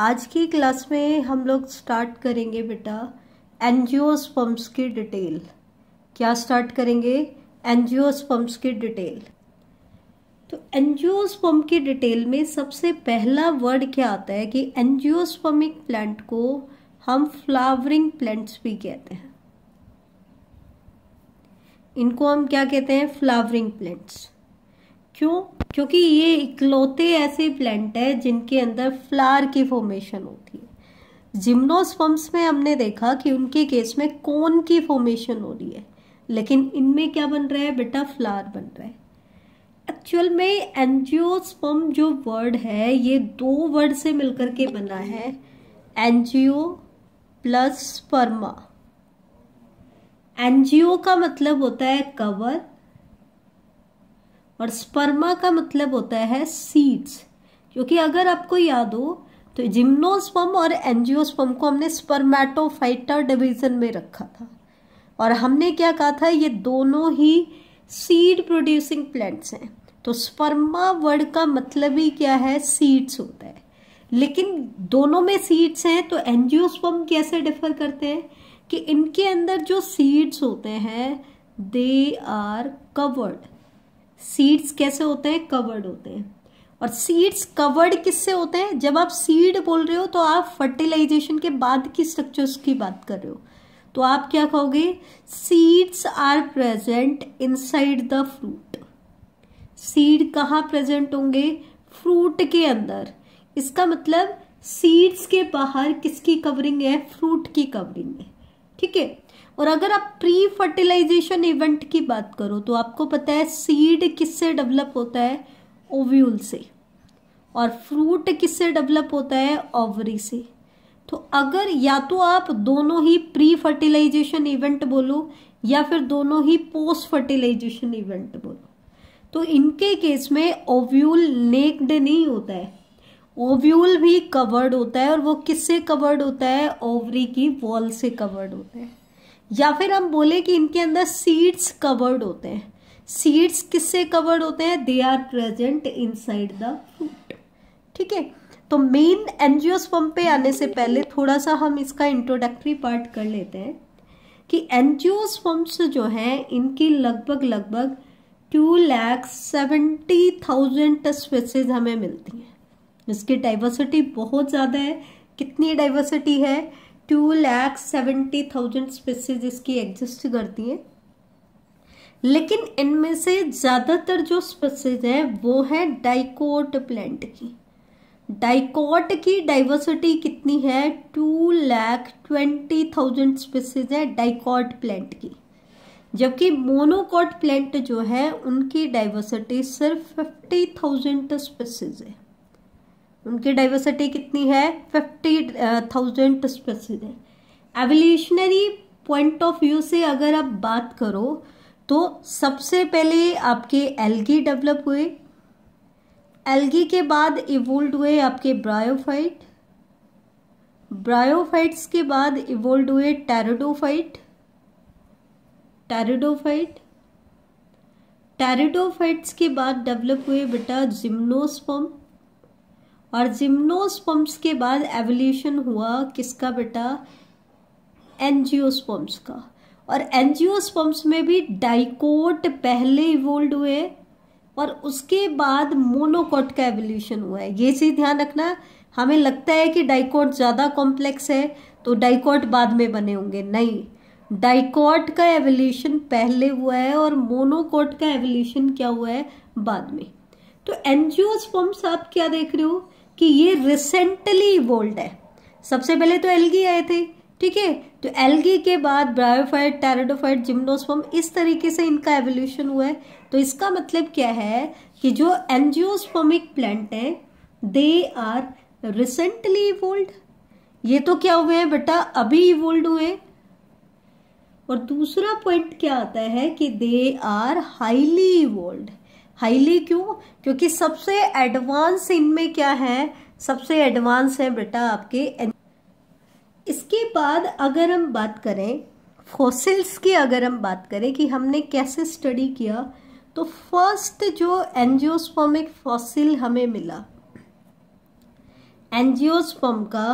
आज की क्लास में हम लोग स्टार्ट करेंगे बेटा स्पम्प्स की डिटेल क्या स्टार्ट करेंगे स्पम्प्स की डिटेल तो स्पम्प की डिटेल में सबसे पहला वर्ड क्या आता है कि एनजियोस्पमिक प्लांट को हम फ्लावरिंग प्लांट्स भी कहते हैं इनको हम क्या कहते हैं फ्लावरिंग प्लांट्स क्यों क्योंकि ये इकलौते ऐसे प्लांट है जिनके अंदर फ्लावर की फॉर्मेशन होती है जिम्नोस्पम्स में हमने देखा कि उनके केस में कोन की फॉर्मेशन हो रही है लेकिन इनमें क्या बन रहा है बेटा फ्लावर बन रहा है एक्चुअल में एनजियोस्पम जो वर्ड है ये दो वर्ड से मिलकर के बना है एनजीओ प्लस स्पर्मा एनजीओ का मतलब होता है कवर और स्पर्मा का मतलब होता है सीड्स क्योंकि अगर आपको याद हो तो जिम्नोस्पर्म और एंजियोस्पर्म को हमने स्पर्मेटोफाइटा डिवीजन में रखा था और हमने क्या कहा था ये दोनों ही सीड प्रोड्यूसिंग प्लांट्स हैं तो स्पर्मा वर्ड का मतलब ही क्या है सीड्स होता है लेकिन दोनों में सीड्स हैं तो एंजियोस्पर्म कैसे डिफर करते हैं कि इनके अंदर जो सीड्स होते हैं दे आर कवर्ड सीड्स कैसे होते हैं कवर्ड होते हैं और सीड्स कवर्ड किससे होते हैं जब आप सीड बोल रहे हो तो आप फर्टिलाइजेशन के बाद की स्ट्रक्चर्स की बात कर रहे हो तो आप क्या कहोगे seeds are present inside the fruit seed कहाँ प्रेजेंट होंगे फ्रूट के अंदर इसका मतलब सीड्स के बाहर किसकी कवरिंग है फ्रूट की कवरिंग है ठीक है और अगर आप प्री फर्टिलाइजेशन इवेंट की बात करो तो आपको पता है सीड किससे डेवलप होता है ओव्यूल से और फ्रूट किससे डेवलप होता है ओवरी से तो अगर या तो आप दोनों ही प्री फर्टिलाइजेशन इवेंट बोलो या फिर दोनों ही पोस्ट फर्टिलाइजेशन इवेंट बोलो तो इनके केस में ओव्यूल नेक्ड नहीं होता है ओव्यूल भी कवर्ड होता है और वो किससे कवर्ड होता है ओवरी की वॉल से कवर्ड होता है या फिर हम बोले कि इनके अंदर सीड्स कवर्ड होते हैं सीड्स किससे कवर्ड होते हैं they are present side the fruit ठीक है तो मेन एनजियोस्पम पे आने से पहले थोड़ा सा हम इसका इंट्रोडक्टरी पार्ट कर लेते हैं कि एनजियोस्पम्स जो हैं इनकी लगभग लगभग two lakh seventy thousand species हमें मिलती हैं इसकी डाइवर्सिटी बहुत ज़्यादा है कितनी डाइवर्सिटी है two lakh seventy thousand species इसकी एग्जिस्ट करती हैं लेकिन इनमें से ज़्यादातर जो स्पीसीज हैं वो है डाइकोट प्लांट की डाइकोट की डाइवर्सिटी कितनी है two lakh twenty thousand species है डाइकोट प्लांट की जबकि मोनोकॉट प्लांट जो है उनकी डाइवर्सिटी सिर्फ फिफ्टी थाउजेंड स्पीसीज है उनकी डाइवर्सिटी कितनी है फिफ्टी थाउजेंड स्पेसीज है एवोल्यूशनरी पॉइंट ऑफ व्यू से अगर आप बात करो तो सबसे पहले आपके एल्गी डेवलप हुए एल्गी के बाद इवोल्ड हुए आपके ब्रायोफाइट ब्रायोफाइट्स के बाद इवोल्ड हुए टेरिडोफाइट टेरिडोफाइट टेरिडोफाइट्स के बाद डेवलप हुए बेटा जिम्नोस्पम और जिम्नोस्पम्स के बाद एवोल्यूशन हुआ किसका बेटा एनजियोस्पम्स का और एनजियोस्पम्स में भी डाइकोट पहले इवोल्ड हुए और उसके बाद मोनोकोट का एवोल्यूशन हुआ है ये चीज ध्यान रखना हमें लगता है कि डाइकोट ज़्यादा कॉम्प्लेक्स है तो डाइकोट बाद में बने होंगे नहीं डाइकोट का एवोल्यूशन पहले हुआ है और मोनोकोट का एवोल्यूशन क्या हुआ है बाद में तो एनजियोस्पम्स आप क्या देख रहे हो कि ये रिसेंटली इवोल्ड है सबसे पहले तो एलगी आए थे ठीक है तो एलगी के बाद ब्रायोफाइट टेराडोफाइट जिम्नोस्पम इस तरीके से इनका एवोल्यूशन हुआ है तो इसका मतलब क्या है कि जो एनजियोस्पमिक प्लांट है दे आर रिसेंटली इवोल्ड ये तो क्या हुए हैं बेटा अभी इवोल्ड हुए और दूसरा पॉइंट क्या आता है कि they are highly evolved highly क्यों क्योंकि सबसे एडवांस इनमें क्या है सबसे एडवांस है बेटा आपके इसके बाद अगर हम बात करें फॉसिल्स की अगर हम बात करें कि हमने कैसे स्टडी किया तो फर्स्ट जो एनजियोस्पमिक फॉसिल हमें मिला एनजियोस्पम का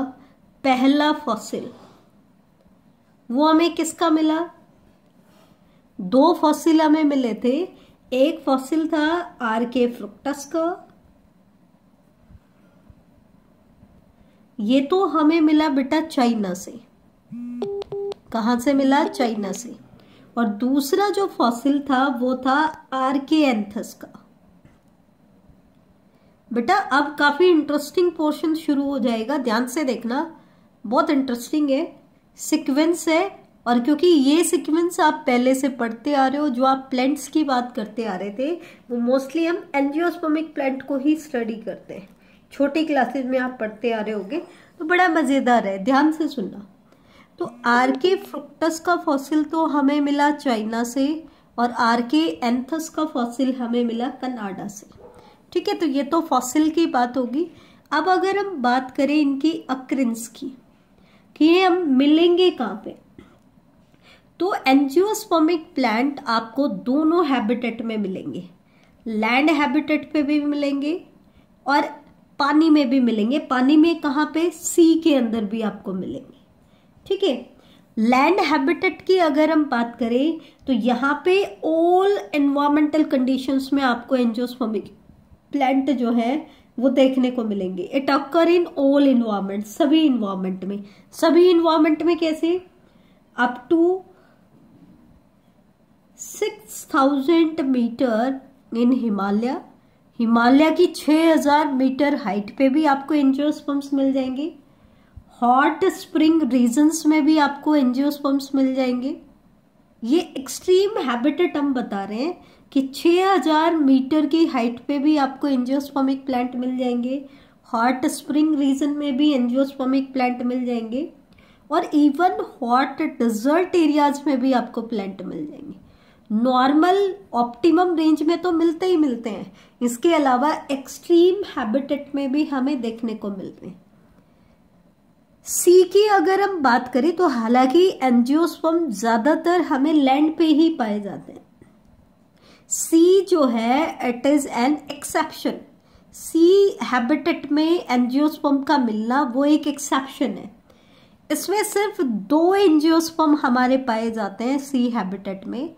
पहला फॉसिल वो हमें किसका मिला दो फॉसिल हमें मिले थे एक फॉसिल था आर के फ्रुक्टस का ये तो हमें मिला बेटा चाइना से कहा से मिला चाइना से और दूसरा जो फॉसिल था वो था आर के एंथस का बेटा अब काफ़ी इंटरेस्टिंग पोर्शन शुरू हो जाएगा ध्यान से देखना बहुत इंटरेस्टिंग है सीक्वेंस है और क्योंकि ये सिक्वेंस आप पहले से पढ़ते आ रहे हो जो आप प्लांट्स की बात करते आ रहे थे वो मोस्टली हम एनजियोस्पोमिक प्लांट को ही स्टडी करते हैं छोटी क्लासेस में आप पढ़ते आ रहे होगे तो बड़ा मज़ेदार है ध्यान से सुनना तो आर के फ्रुक्टस का फॉसिल तो हमें मिला चाइना से और आर के एंथस का फॉसिल हमें मिला कनाडा से ठीक है तो ये तो फॉसिल की बात होगी अब अगर हम बात करें इनकी अक्रिंस की कि ये हम मिलेंगे कहाँ पे तो एंजियोस्पर्मिक प्लांट आपको दोनों हैबिटेट में मिलेंगे लैंड हैबिटेट पे भी मिलेंगे और पानी में भी मिलेंगे पानी में कहाँ पे सी के अंदर भी आपको मिलेंगे ठीक है लैंड हैबिटेट की अगर हम बात करें तो यहाँ पे ऑल एनवायरमेंटल कंडीशंस में आपको एंजियोस्पर्मिक प्लांट जो है वो देखने को मिलेंगे it occur in all environment सभी इन्वायरमेंट में सभी इन्वायरमेंट में कैसे up to 6000 metre in Himalaya Himalaya की 6000 मीटर हाइट पे भी आपको एंजियोस्पर्म्स मिल जाएंगे हॉट स्प्रिंग रीजन्स में भी आपको एंजियोस्पर्म्स मिल जाएंगे ये एक्सट्रीम हैबिटेट हम बता रहे हैं कि 6000 मीटर की हाइट पे भी आपको एंजियोस्पर्मिक प्लांट मिल जाएंगे हॉट स्प्रिंग रीजन में भी एंजियोस्पर्मिक प्लांट मिल जाएंगे और इवन हॉट डिजर्ट एरियाज में भी आपको प्लांट मिल जाएंगे नॉर्मल ऑप्टिमम रेंज में तो मिलते ही मिलते हैं इसके अलावा एक्सट्रीम हैबिटेट में भी हमें देखने को मिलते हैं सी की अगर हम बात करें तो हालांकि एनजियोस्पम ज़्यादातर हमें लैंड पे ही पाए जाते हैं सी जो है it is an exception sea habitat में एनजियोस्पम का मिलना वो एक एक्सेप्शन है इसमें सिर्फ दो एनजियोस्पम हमारे पाए जाते हैं सी हैबिटेट में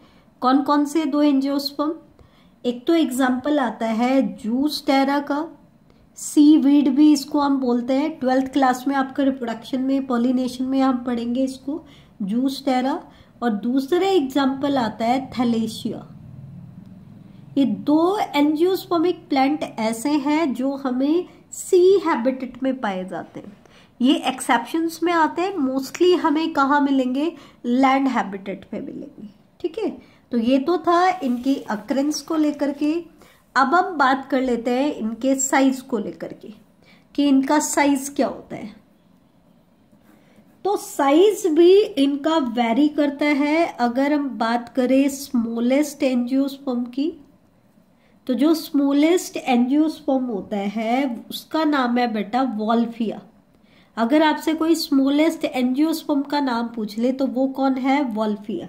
कौन कौन से दो एंजियोस्पम एक तो एग्जाम्पल आता है जूस टेरा का सी वीड भी इसको हम बोलते हैं ट्वेल्थ क्लास में आपका रिप्रोडक्शन में पॉलिनेशन में हम पढ़ेंगे इसको जूस टेरा और दूसरा एग्जाम्पल आता है थलेशिया ये दो एंजियोस्पमिक प्लांट ऐसे हैं जो हमें सी हैबिटेट में पाए जाते हैं ये एक्सेप्शंस में आते हैं मोस्टली हमें कहाँ मिलेंगे लैंड हैबिटेट में मिलेंगे ठीक है तो ये तो था इनकी अक्रेंस को लेकर के अब हम बात कर लेते हैं इनके साइज को लेकर के कि इनका साइज क्या होता है तो साइज भी इनका वेरी करता है अगर हम बात करें स्मॉलेस्ट एंजियोस्पर्म की तो जो स्मॉलेस्ट एंजियोस्पर्म होता है उसका नाम है बेटा वॉल्फिया अगर आपसे कोई स्मॉलेस्ट एंजियोस्पर्म का नाम पूछ ले तो वो कौन है वॉल्फिया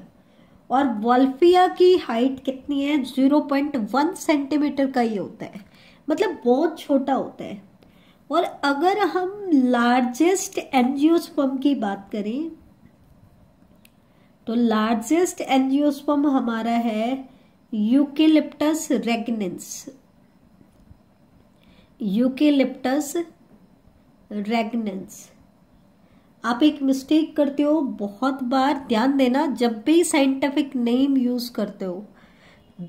और वल्फिया की हाइट कितनी है 0.1 सेंटीमीटर का ही होता है मतलब बहुत छोटा होता है और अगर हम लार्जेस्ट एनजियोस्पम की बात करें तो लार्जेस्ट एनजियोस्पम हमारा है यूकेलिप्टस रेगनेंस यूकेलिप्टस रेगनेंस आप एक मिस्टेक करते हो बहुत बार ध्यान देना जब भी साइंटिफिक नेम यूज करते हो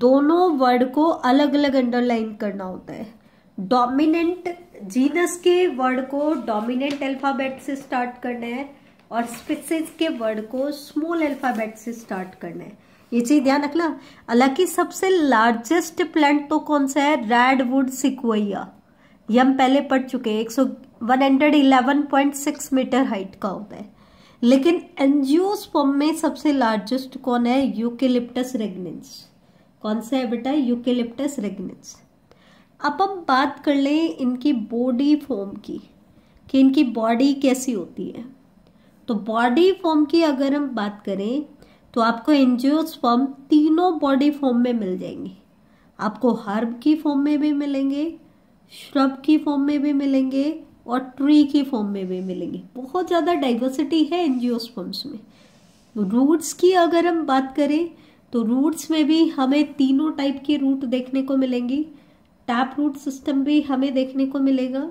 दोनों वर्ड को अलग अलग अंडरलाइन करना होता है डोमिनेंट जीनस के वर्ड को डोमिनेंट अल्फाबेट से स्टार्ट करना है और स्पीसीज के वर्ड को स्मॉल अल्फाबेट से स्टार्ट करना है ये चीज ध्यान रखना हालांकि सबसे लार्जेस्ट प्लांट तो कौन सा है रेडवुड वुड सिक्वैया ये हम पहले पढ़ चुके हैं एक सौ 111.6 मीटर हाइट का होता है लेकिन एनजियोस्पम में सबसे लार्जेस्ट कौन है यूकेलिप्टस रेगनेंस कौन सा है बेटा यूकेलिप्टस रेगनेंस अब हम बात कर लें इनकी बॉडी फॉर्म की कि इनकी बॉडी कैसी होती है तो बॉडी फॉर्म की अगर हम बात करें तो आपको फॉर्म तीनों बॉडी फॉर्म में मिल जाएंगे आपको हर्ब की फॉर्म में भी मिलेंगे श्रब की फॉर्म में भी मिलेंगे और ट्री की फॉर्म में भी मिलेंगे बहुत ज़्यादा डाइवर्सिटी है एनजियोस्पर्म्स में रूट्स की अगर हम बात करें तो रूट्स में भी हमें तीनों टाइप के रूट देखने को मिलेंगी टैप रूट सिस्टम भी हमें देखने को मिलेगा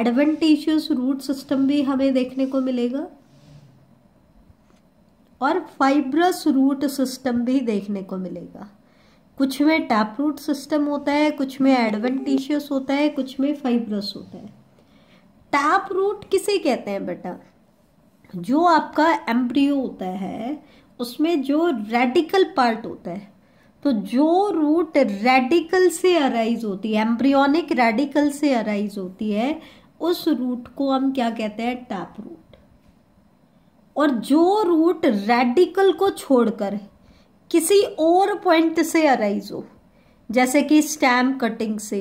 एडवेंटेशियस रूट सिस्टम भी हमें देखने को मिलेगा और फाइब्रस रूट सिस्टम भी देखने को मिलेगा कुछ में टैप रूट सिस्टम होता है कुछ में एडवेंटिशियस होता है कुछ में फाइब्रस होता है टैप रूट किसे कहते हैं बेटा जो आपका एम्ब्रियो होता है उसमें जो रेडिकल पार्ट होता है तो जो रूट रेडिकल से अराइज होती है एम्ब्रियोनिक रेडिकल से अराइज होती है उस रूट को हम क्या कहते हैं टैप रूट और जो रूट रेडिकल को छोड़कर किसी और पॉइंट से अराइज हो जैसे कि स्टैम कटिंग से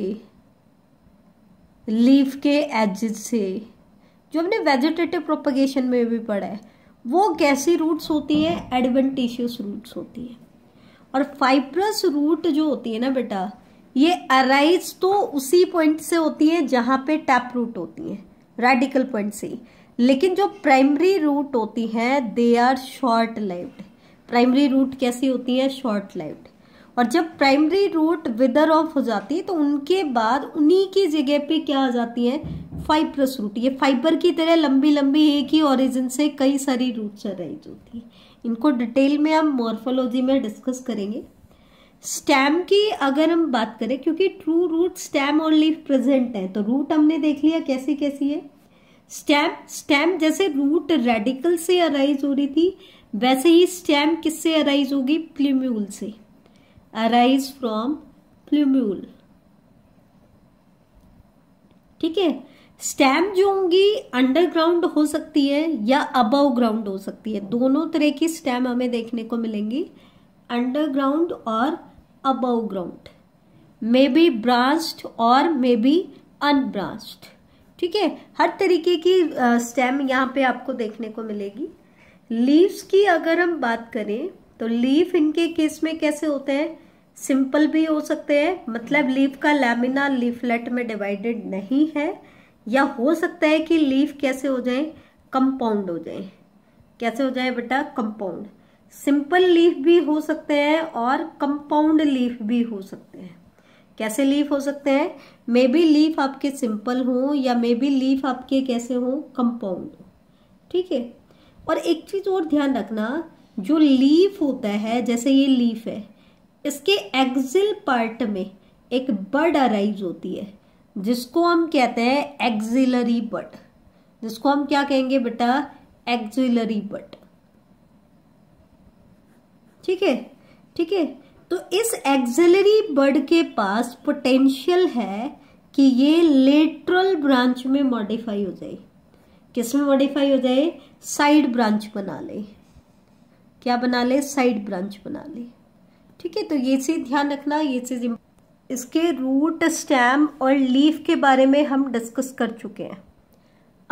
लीफ के एजेस से जो हमने वेजिटेटिव प्रोपगेशन में भी पढ़ा है वो कैसी रूट्स होती है एडवेंटिशियस रूट्स होती हैं और फाइब्रस रूट जो होती है ना बेटा ये अराइज तो उसी पॉइंट से होती है जहाँ पे टैप रूट होती है रेडिकल पॉइंट से लेकिन जो प्राइमरी रूट होती हैं they are short lived primary root कैसी होती है शॉर्ट लाइफ और जब प्राइमरी रूट विदर ऑफ हो जाती है तो उनके बाद उन्हीं की जगह पे क्या आ जाती है फाइब्रस रूट ये फाइबर की तरह लंबी लंबी एक ही ऑरिजिन से कई सारी रूट अराइज होती है इनको डिटेल में हम मॉर्फोलॉजी में डिस्कस करेंगे स्टैम की अगर हम बात करें क्योंकि ट्रू रूट स्टैम और लीफ प्रेजेंट है तो रूट हमने देख लिया कैसी कैसी है स्टैम स्टैम जैसे रूट रेडिकल से अराइज हो रही थी वैसे ही स्टेम किससे अराइज होगी प्ल्यूम्यूल से अराइज फ्रॉम प्ल्यूम्यूल ठीक है स्टेम जो होंगी अंडरग्राउंड हो सकती है या अबव ग्राउंड हो सकती है दोनों तरह की स्टेम हमें देखने को मिलेंगी अंडरग्राउंड और above ground may be branched और मे बी अनब्रांच्ड ठीक है हर तरीके की स्टेम यहाँ पे आपको देखने को मिलेगी लीव्स की अगर हम बात करें तो लीफ इनके केस में कैसे होते हैं सिंपल भी हो सकते हैं मतलब लीफ का लैमिना लीफलेट में डिवाइडेड नहीं है या हो सकता है कि लीफ कैसे हो जाए कंपाउंड हो जाए कैसे हो जाए बेटा कंपाउंड सिंपल लीफ भी हो सकते हैं और कंपाउंड लीफ भी हो सकते हैं कैसे लीफ हो सकते हैं मे बी लीफ आपके सिंपल हो या मे बी लीफ आपके कैसे हो कंपाउंड ठीक है और एक चीज़ और ध्यान रखना जो लीफ होता है जैसे ये लीफ है इसके एक्सिल पार्ट में एक बर्ड अराइज होती है जिसको हम कहते हैं एक्सिलरी बर्ड जिसको हम क्या कहेंगे बेटा एक्सिलरी बर्ड ठीक है ठीक है तो इस एक्सिलरी बर्ड के पास पोटेंशियल है कि ये लेटरल ब्रांच में मॉडिफाई हो जाए किस में मॉडिफाई हो जाए साइड ब्रांच बना ले क्या बना ले साइड ब्रांच बना ले ठीक है तो ये चीज़ ध्यान रखना ये चीज़ इसके रूट स्टैम और लीफ के बारे में हम डिस्कस कर चुके हैं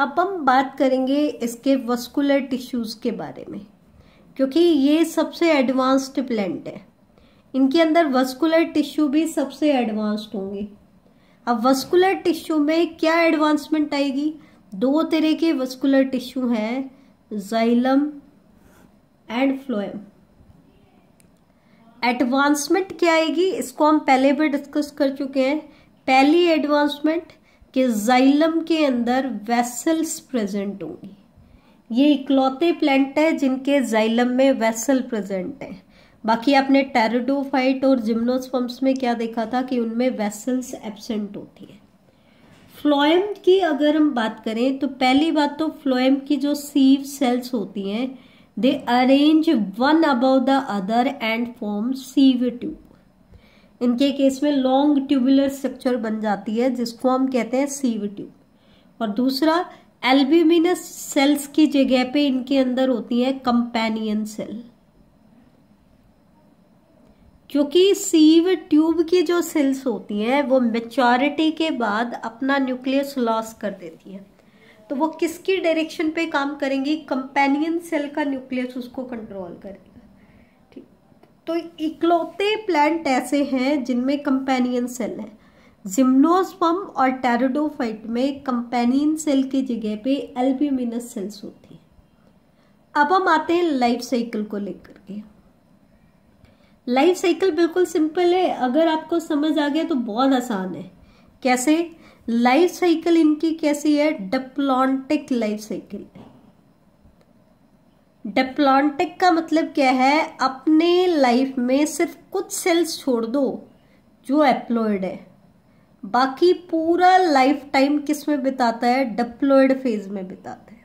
अब हम बात करेंगे इसके वस्कुलर टिश्यूज़ के बारे में क्योंकि ये सबसे एडवांस्ड प्लांट है इनके अंदर वस्कुलर टिश्यू भी सबसे एडवांस्ड होंगे अब वस्कुलर टिश्यू में क्या एडवांसमेंट आएगी दो तरह के वस्कुलर टिश्यू हैं जाइलम एंड फ्लोएम एडवांसमेंट क्या आएगी इसको हम पहले भी डिस्कस कर चुके हैं पहली एडवांसमेंट कि जाइलम के अंदर वेसल्स प्रेजेंट होंगी ये इकलौते प्लांट है जिनके जाइलम में वेसल प्रेजेंट है बाकी आपने टेरिडोफाइट और जिम्नोसफम्स में क्या देखा था कि उनमें वेसल्स एबसेंट होती है फ्लोएम की अगर हम बात करें तो पहली बात तो फ्लोएम की जो सीव सेल्स होती हैं they arrange one above the other and form sieve tube इनके केस में लॉन्ग ट्यूबुलर स्ट्रक्चर बन जाती है जिसको हम कहते हैं सीव ट्यूब और दूसरा एल्ब्यूमिनस सेल्स की जगह पे इनके अंदर होती है कंपेनियन सेल क्योंकि सीव ट्यूब की जो सेल्स होती हैं वो मेचोरिटी के बाद अपना न्यूक्लियस लॉस कर देती हैं तो वो किसकी डायरेक्शन पे काम करेंगी कंपेनियन सेल का न्यूक्लियस उसको कंट्रोल करेगा ठीक तो इकलौते प्लांट ऐसे हैं जिनमें कंपेनियन सेल है जिम्नोस्पम और टेरोडोफाइट में कंपेनियन सेल की जगह पे एल्ब्यूमिनस सेल्स होती हैं अब हम आते हैं लाइफ साइकिल को लेकर के लाइफ साइकिल बिल्कुल सिंपल है अगर आपको समझ आ गया तो बहुत आसान है कैसे लाइफ साइकिल इनकी कैसी है डेप्लॉन्टिक लाइफ साइकिल डेप्लॉन्टिक का मतलब क्या है अपने लाइफ में सिर्फ कुछ सेल्स छोड़ दो जो एप्लॉयड है बाकी पूरा लाइफ टाइम किस में बिताता है डेप्लॉयड फेज में बिताता है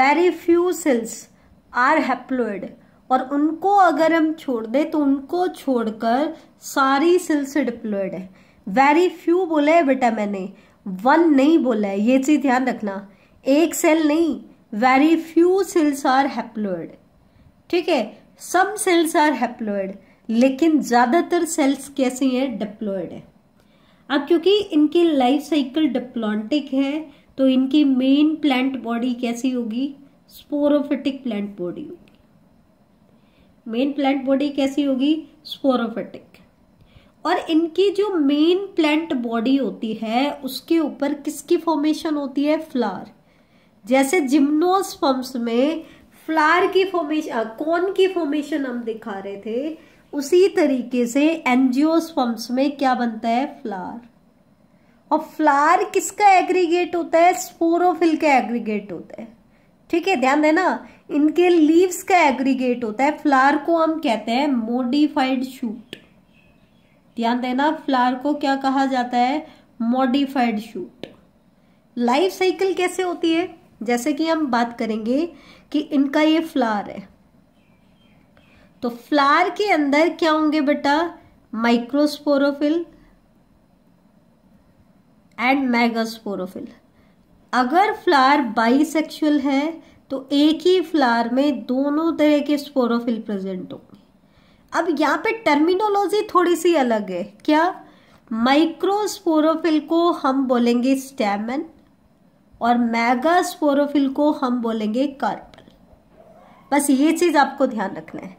वेरी फ्यू सेल्स आर है और उनको अगर हम छोड़ दें तो उनको छोड़कर सारी सिल्स डिप्लॉयड है वेरी फ्यू बोले है विटामिन वन नहीं बोला है ये चीज़ ध्यान रखना एक सेल नहीं very few cells are haploid ठीक है सम सेल्स आर हैप्लोइड लेकिन ज़्यादातर सेल्स कैसी हैं डिप्लॉयड है अब क्योंकि इनकी लाइफ साइकिल डिप्लॉन्टिक है तो इनकी मेन प्लांट बॉडी कैसी होगी स्पोरोफिटिक प्लांट बॉडी होगी मेन प्लांट बॉडी कैसी होगी स्पोरोफेटिक और इनकी जो मेन प्लांट बॉडी होती है उसके ऊपर किसकी फॉर्मेशन होती है फ्लावर जैसे जिम्नोस्पम्स में फ्लावर की फॉर्मेशन कौन की फॉर्मेशन हम दिखा रहे थे उसी तरीके से एनजियोस्पम्स में क्या बनता है फ्लावर और फ्लावर किसका एग्रीगेट होता है स्पोरोफिल का एग्रीगेट होता है ठीक है ध्यान देना इनके लीव्स का एग्रीगेट होता है फ्लावर को हम कहते हैं मोडिफाइड शूट ध्यान देना फ्लावर को क्या कहा जाता है मोडिफाइड शूट लाइफ साइकिल कैसे होती है जैसे कि हम बात करेंगे कि इनका ये फ्लावर है तो फ्लावर के अंदर क्या होंगे बेटा माइक्रोस्पोरोफिल एंड मेगास्पोरोफिल अगर फ्लावर बाईसेक्सुअल है तो एक ही फ्लावर में दोनों तरह के स्पोरोफिल प्रेजेंट होंगे अब यहाँ पे टर्मिनोलॉजी थोड़ी सी अलग है क्या माइक्रोस्पोरोफिल को हम बोलेंगे स्टेमन और मैगा स्पोरोफिल को हम बोलेंगे कार्पल बस ये चीज़ आपको ध्यान रखना है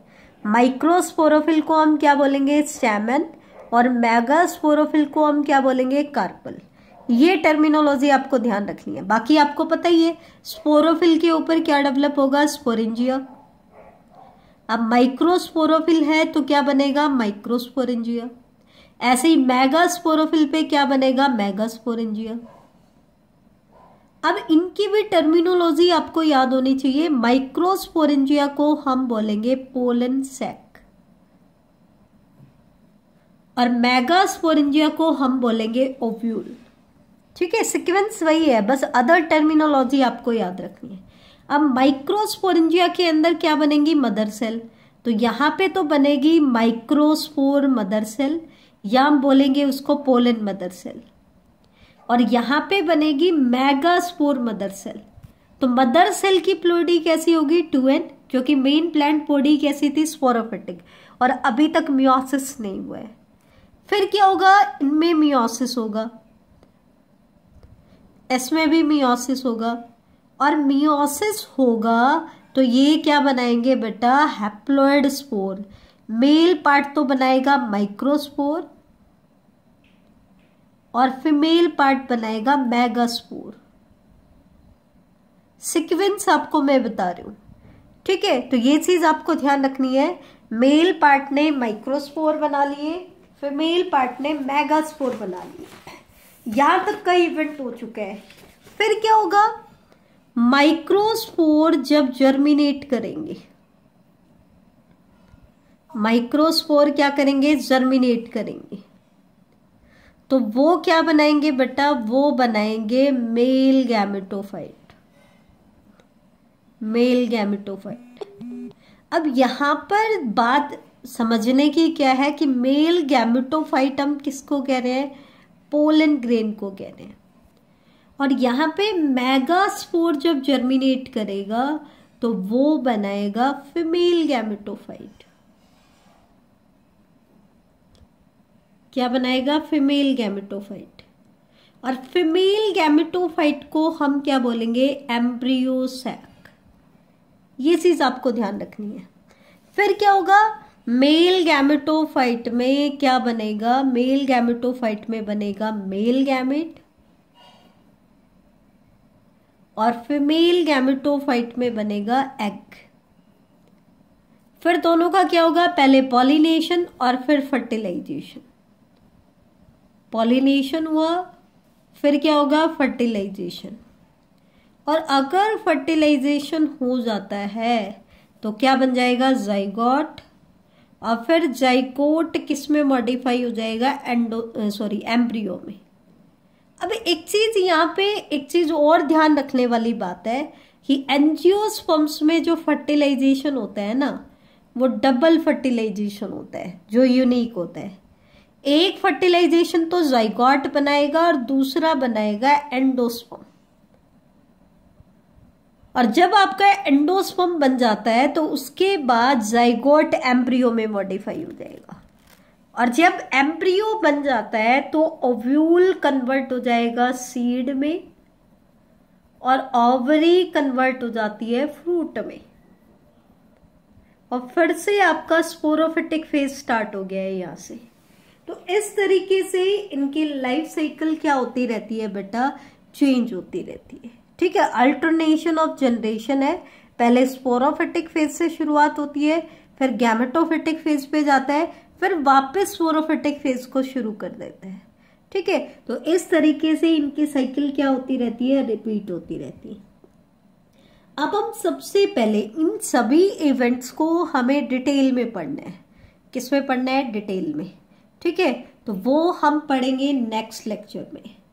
माइक्रोस्पोरोफिल को हम क्या बोलेंगे स्टेमन और मैगा स्पोरोफिल को हम क्या बोलेंगे कार्पल ये टर्मिनोलॉजी आपको ध्यान रखनी है बाकी आपको पता ही है स्पोरोफिल के ऊपर क्या डेवलप होगा स्पोरेंजिया अब माइक्रोस्पोरोफिल है तो क्या बनेगा माइक्रोस्पोरेंजिया ऐसे ही स्पोरोफिल पे क्या बनेगा स्पोरेंजिया अब इनकी भी टर्मिनोलॉजी आपको याद होनी चाहिए माइक्रोस्पोरेंजिया को हम बोलेंगे पोलन सैक और स्पोरेंजिया को हम बोलेंगे ओव्यूल ठीक है सिक्वेंस वही है बस अदर टर्मिनोलॉजी आपको याद रखनी है अब माइक्रोस्पोरेंजिया के अंदर क्या बनेंगी मदर सेल तो यहाँ पे तो बनेगी माइक्रोस्पोर मदर सेल या हम बोलेंगे उसको पोलन मदर सेल और यहाँ पे बनेगी मैगास्पोर मदर सेल तो मदर सेल की प्लोडी कैसी होगी टू एन क्योंकि मेन प्लांट पोडी कैसी थी स्पोरोफेटिक और अभी तक म्योसिस नहीं हुआ है फिर क्या होगा इनमें म्योसिस होगा एस में भी मियोसिस होगा और मियोसिस होगा तो ये क्या बनाएंगे बेटा हैप्लोइड स्पोर मेल पार्ट तो बनाएगा माइक्रोस्पोर और फीमेल पार्ट बनाएगा स्पोर सिक्वेंस आपको मैं बता रही हूं ठीक है तो ये चीज़ आपको ध्यान रखनी है मेल पार्ट ने माइक्रोस्पोर बना लिए फीमेल पार्ट ने स्पोर बना लिए यहां तक का इवेंट हो चुका है फिर क्या होगा माइक्रोस्पोर जब जर्मिनेट करेंगे माइक्रोस्पोर क्या करेंगे जर्मिनेट करेंगे तो वो क्या बनाएंगे बेटा वो बनाएंगे मेल गैमेटोफाइट मेल गैमेटोफाइट अब यहां पर बात समझने की क्या है कि मेल गैमेटोफाइट हम किसको कह रहे हैं पोलन ग्रेन को कहते हैं और यहाँ पे मेगा स्पोर जब जर्मिनेट करेगा तो वो बनाएगा फीमेल गैमेटोफाइट क्या बनाएगा फीमेल गैमेटोफाइट और फीमेल गैमेटोफाइट को हम क्या बोलेंगे एम्ब्रियोसैक ये चीज आपको ध्यान रखनी है फिर क्या होगा मेल गैमेटोफाइट में क्या बनेगा मेल गैमेटोफाइट में बनेगा मेल गैमेट और फीमेल गैमेटोफाइट में बनेगा एग फिर दोनों का क्या होगा पहले पॉलिनेशन और फिर फर्टिलाइजेशन पॉलिनेशन हुआ फिर क्या होगा फर्टिलाइजेशन और अगर फर्टिलाइजेशन हो जाता है तो क्या बन जाएगा जाइगॉट और फिर जाइकोट किस में मॉडिफाई हो जाएगा एंडो सॉरी एम्ब्रियो में अब एक चीज यहाँ पे एक चीज और ध्यान रखने वाली बात है कि एनजियोस्पम्स में जो फर्टिलाइजेशन होता है ना वो डबल फर्टिलाइजेशन होता है जो यूनिक होता है एक फर्टिलाइजेशन तो जाइगॉट बनाएगा और दूसरा बनाएगा एंडोस्पम और जब आपका एंडोस्पम बन जाता है तो उसके बाद जाइगोट एम्ब्रियो में मॉडिफाई हो जाएगा और जब एम्ब्रियो बन जाता है तो ओव्यूल कन्वर्ट हो जाएगा सीड में और ओवरी कन्वर्ट हो जाती है फ्रूट में और फिर से आपका स्पोरोफिटिक फेज स्टार्ट हो गया है यहाँ से तो इस तरीके से इनकी लाइफ साइकिल क्या होती रहती है बेटा चेंज होती रहती है ठीक है अल्टरनेशन ऑफ जनरेशन है पहले स्पोरोफिटिक फेज से शुरुआत होती है फिर गैमेटोफिटिक फेज पे जाता है फिर वापस स्पोरोफिटिक फेज को शुरू कर देता है ठीक है तो इस तरीके से इनकी साइकिल क्या होती रहती है रिपीट होती रहती है अब हम सबसे पहले इन सभी इवेंट्स को हमें डिटेल में पढ़ना है किस में पढ़ना है डिटेल में ठीक है तो वो हम पढ़ेंगे नेक्स्ट लेक्चर में